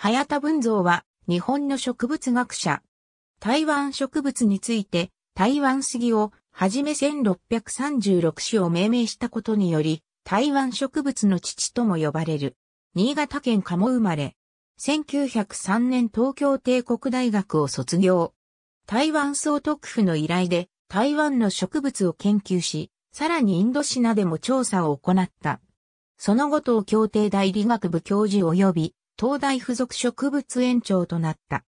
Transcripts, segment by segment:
早田文蔵は日本の植物学者。台湾植物について台湾杉をはじめ1636種を命名したことにより台湾植物の父とも呼ばれる。新潟県鴨生まれ。1903年東京帝国大学を卒業。台湾総督府の依頼で台湾の植物を研究し、さらにインドシナでも調査を行った。その後東京帝大理学部教授及び東大附属植物園長となった。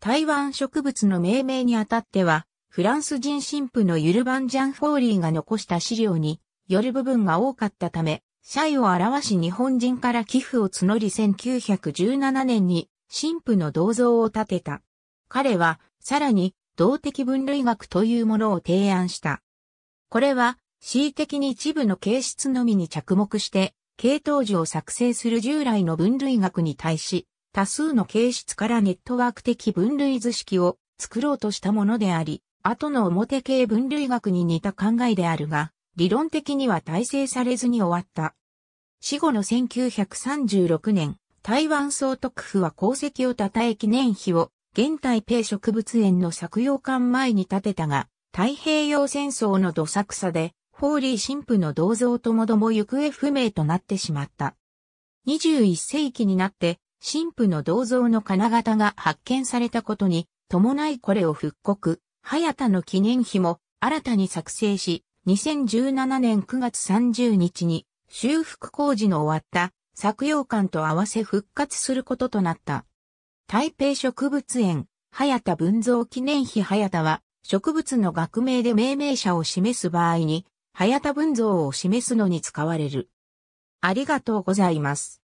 台湾植物の命名にあたっては、フランス人神父のユルバン・ジャン・フォーリーが残した資料による部分が多かったため、社位を表し日本人から寄付を募り1917年に神父の銅像を建てた。彼は、さらに、動的分類学というものを提案した。これは、恣意的に一部の形質のみに着目して、系統樹を作成する従来の分類学に対し、多数の形質からネットワーク的分類図式を作ろうとしたものであり、後の表系分類学に似た考えであるが、理論的には体制されずに終わった。死後の1936年、台湾総督府は功績を称え記念碑を現台北植物園の作用館前に建てたが、太平洋戦争のどさくさでホーリー神父の銅像ともども行方不明となってしまった。21世紀になって、神父の銅像の金型が発見されたことに、伴いこれを復刻、早田の記念碑も新たに作成し、2017年9月30日に修復工事の終わった作用館と合わせ復活することとなった。台北植物園、早田文蔵記念碑早田は植物の学名で命名者を示す場合に早田文像を示すのに使われる。ありがとうございます。